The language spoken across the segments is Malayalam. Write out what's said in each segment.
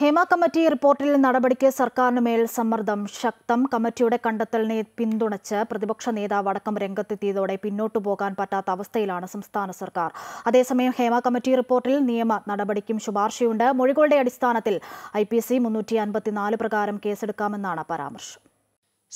ഹേമ കമ്മിറ്റി റിപ്പോർട്ടിൽ നടപടിക്ക് സർക്കാരിന് മേൽ സമ്മർദ്ദം ശക്തം കമ്മിറ്റിയുടെ കണ്ടെത്തലിനെ പിന്തുണച്ച് പ്രതിപക്ഷ നേതാവ് അടക്കം രംഗത്തെത്തിയതോടെ പിന്നോട്ടു പോകാൻ പറ്റാത്ത അവസ്ഥയിലാണ് സംസ്ഥാന സർക്കാർ അതേസമയം ഹേമ കമ്മിറ്റി റിപ്പോർട്ടിൽ നിയമ നടപടിക്കും ശുപാർശയുണ്ട് മൊഴികളുടെ അടിസ്ഥാനത്തിൽ ഐ പി സി മുന്നൂറ്റി അൻപത്തിനാല് പ്രകാരം കേസെടുക്കാമെന്നാണ് പരാമർശം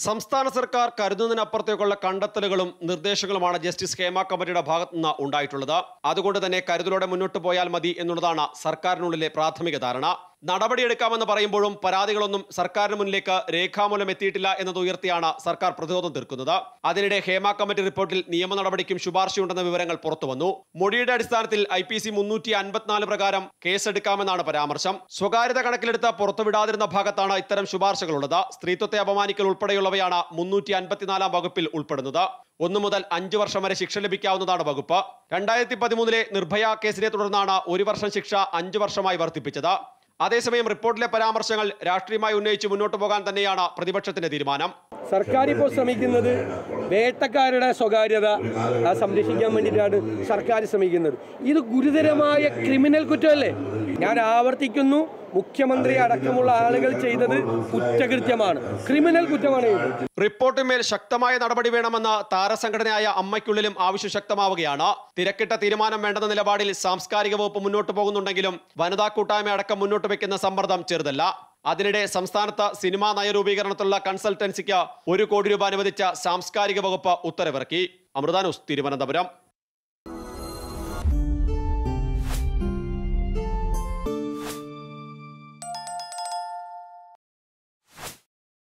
സംസ്ഥാന സർക്കാർ കരുതുന്നതിനപ്പുറത്തേക്കുള്ള കണ്ടെത്തലുകളും നിർദ്ദേശങ്ങളുമാണ് ജസ്റ്റിസ് ഹേമ കമ്മിറ്റിയുടെ ഭാഗത്തു നിന്ന് ഉണ്ടായിട്ടുള്ളത് അതുകൊണ്ട് തന്നെ കരുതലോടെ മുന്നോട്ട് പോയാൽ മതി എന്നുള്ളതാണ് സർക്കാരിനുള്ളിലെ പ്രാഥമിക ധാരണ നടപടിയെടുക്കാമെന്ന് പറയുമ്പോഴും പരാതികളൊന്നും സർക്കാരിന് മുന്നിലേക്ക് രേഖാമൂലം എത്തിയിട്ടില്ല എന്നത് ഉയർത്തിയാണ് സർക്കാർ പ്രതിരോധം തീർക്കുന്നത് അതിനിടെ ഹേമ കമ്മിറ്റി റിപ്പോർട്ടിൽ നിയമ നടപടിക്കും ശുപാർശയുണ്ടെന്ന വിവരങ്ങൾ പുറത്തുവന്നു മൊഴിയുടെ അടിസ്ഥാനത്തിൽ ഐ പി സി മുന്നൂറ്റി അൻപത്തിനാല് പ്രകാരം കേസെടുക്കാമെന്നാണ് പരാമർശം സ്വകാര്യത കണക്കിലെടുത്ത് പുറത്തുവിടാതിരുന്ന ഭാഗത്താണ് ഇത്തരം ശുപാർശകളുള്ളത് സ്ത്രീത്വത്തെ അപമാനിക്കൽ ഉൾപ്പെടെയുള്ളവയാണ് മുന്നൂറ്റി അൻപത്തിനാലാം വകുപ്പിൽ ഉൾപ്പെടുന്നത് ഒന്നു മുതൽ അഞ്ചു വർഷം വരെ ശിക്ഷ ലഭിക്കാവുന്നതാണ് വകുപ്പ് രണ്ടായിരത്തി പതിമൂന്നിലെ നിർഭയ കേസിനെ തുടർന്നാണ് ഒരു വർഷം ശിക്ഷ അഞ്ചു വർഷമായി വർദ്ധിപ്പിച്ചത് അതേസമയം റിപ്പോർട്ടിലെ പരാമർശങ്ങൾ രാഷ്ട്രീയമായി ഉന്നയിച്ച് മുന്നോട്ട് പോകാൻ തന്നെയാണ് പ്രതിപക്ഷത്തിന്റെ തീരുമാനം സർക്കാർ ഇപ്പോൾ ശ്രമിക്കുന്നത് വേട്ടക്കാരുടെ സ്വകാര്യത സംരക്ഷിക്കാൻ വേണ്ടിയിട്ടാണ് സർക്കാർ ശ്രമിക്കുന്നത് ഇത് ഗുരുതരമായ ക്രിമിനൽ കുറ്റമല്ലേ ഞാൻ ആവർത്തിക്കുന്നു മുഖ്യമന്ത്രി അടക്കമുള്ള ആളുകൾ ചെയ്തത് കുറ്റകൃത്യമാണ് ക്രിമിനൽ കുറ്റമാണ് റിപ്പോർട്ടിന്മേൽ ശക്തമായ നടപടി വേണമെന്ന താരസംഘടനയായ അമ്മയ്ക്കുള്ളിലും ആവശ്യം ശക്തമാവുകയാണ് തിരക്കിട്ട തീരുമാനം വേണ്ടെന്ന നിലപാടിൽ സാംസ്കാരിക വകുപ്പ് മുന്നോട്ട് പോകുന്നുണ്ടെങ്കിലും വനിതാ കൂട്ടായ്മ അടക്കം മുന്നോട്ട് വയ്ക്കുന്ന സമ്മർദ്ദം ചെറുതല്ല അതിനിടെ സംസ്ഥാനത്ത് സിനിമാ നയരൂപീകരണത്തിലുള്ള കൺസൾട്ടൻസിക്ക് ഒരു കോടി രൂപ അനുവദിച്ച സാംസ്കാരിക വകുപ്പ് ഉത്തരവിറക്കി അമൃതാനുസ് തിരുവനന്തപുരം